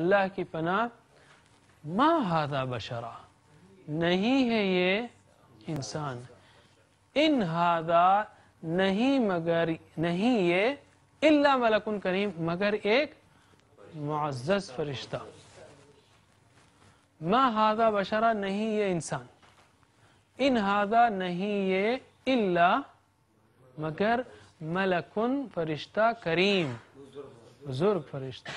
अल्लाह की पना मा हादा बशरा नहीं है ये इंसान इन हादा नहीं मगर नहीं ये इल्ला मलकुन करीम मगर एक मुआज़ फरिश्ता मा हादा बशरा नहीं ये इंसान इन हादा नहीं ये इल्ला मगर मलकुन फरिश्ता करीम बुजुर्ग फरिश्ता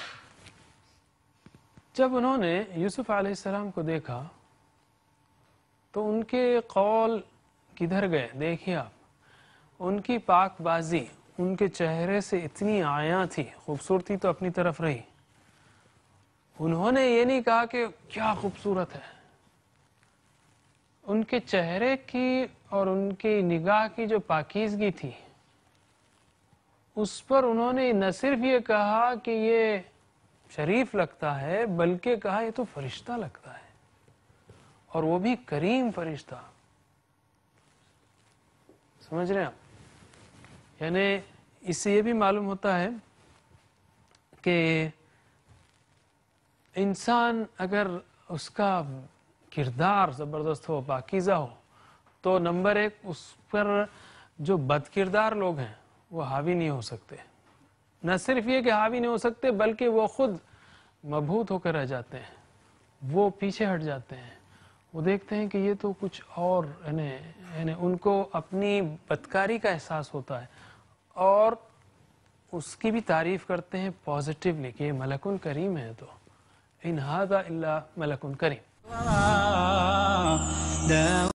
जब उन्होंने यूसुफ आलाम को देखा तो उनके कौल किधर गए देखिए आप उनकी पाकबाजी उनके चेहरे से इतनी आया थी खूबसूरती तो अपनी तरफ रही उन्होंने ये नहीं कहा कि क्या खूबसूरत है उनके चेहरे की और उनकी निगाह की जो पाकिजगी थी उस पर उन्होंने न सिर्फ ये कहा कि ये शरीफ लगता है बल्कि कहा यह तो फरिश्ता लगता है और वो भी करीम फरिश्ता समझ रहे हैं आप यानी इससे ये भी मालूम होता है कि इंसान अगर उसका किरदार ज़बरदस्त हो पाकिज़ा हो तो नंबर एक उस पर जो बद किरदार लोग हैं वो हावी नहीं हो सकते न सिर्फ ये कि हावी नहीं हो सकते बल्कि वो खुद मबूत होकर रह जाते हैं वो पीछे हट जाते हैं वो देखते हैं कि ये तो कुछ और यानी उनको अपनी बदकारी का एहसास होता है और उसकी भी तारीफ करते हैं पॉजिटिवली कि मलकुन करीम है तो इन हादा मलकुन करीम